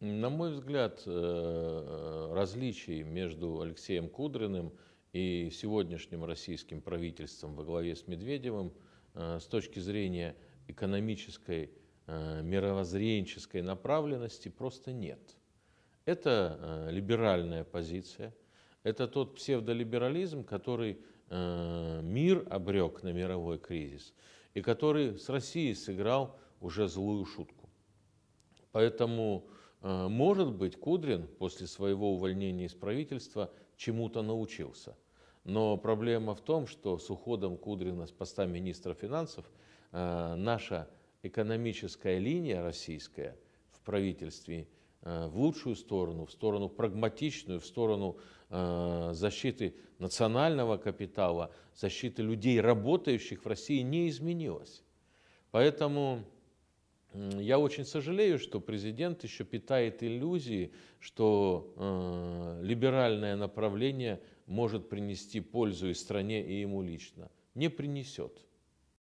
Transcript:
На мой взгляд, э, э, различий между Алексеем Кудриным и сегодняшним российским правительством во главе с Медведевым э, с точки зрения экономической, мировоззренческой направленности просто нет. Это либеральная позиция, это тот псевдолиберализм, который мир обрек на мировой кризис и который с Россией сыграл уже злую шутку. Поэтому Э, может быть, Кудрин после своего увольнения из правительства чему-то научился. Но проблема в том, что с уходом Кудрина с поста министра финансов э, наша экономическая линия российская в правительстве э, в лучшую сторону, в сторону прагматичную, в сторону защиты национального капитала, защиты людей, работающих в России, не изменилась. Поэтому я очень сожалею, что президент еще питает иллюзии, что э, либеральное направление может принести пользу и стране, и ему лично. Не принесет.